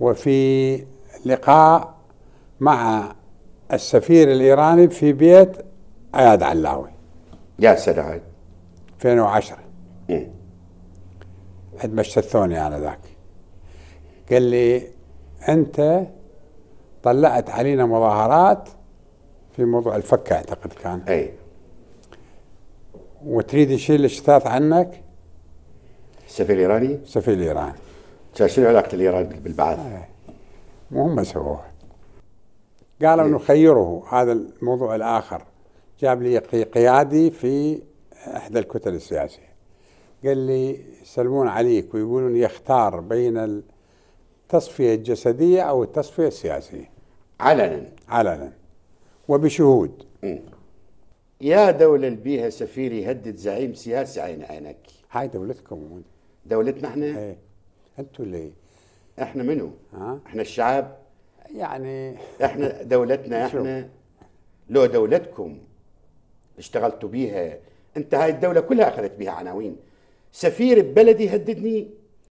وفي لقاء مع السفير الإيراني في بيت أياد علاوي يا سلام 2010 إيه. عندما ما أنا ذاك قال لي أنت طلعت علينا مظاهرات في موضوع الفكة أعتقد كان أي وتريد يشيل الشتات عنك السفير الإيراني السفير الإيراني شنو علاقه الايران بالبعث؟ آه. مو هم سووها قالوا نخيره هذا الموضوع الاخر جاب لي قيادي في احدى الكتل السياسيه قال لي يسلمون عليك ويقولون يختار بين التصفيه الجسديه او التصفيه السياسيه علنا علنا وبشهود يا دولة بيها سفير يهدد زعيم سياسي عين عينك هاي دولتكم دولتنا احنا؟ ايه انتوا ليه؟ احنا منو؟ ها؟ احنا الشعب يعني احنا دولتنا احنا لو دولتكم اشتغلتوا بيها انت هاي الدولة كلها اخذت بيها عناوين سفير ببلدي هددني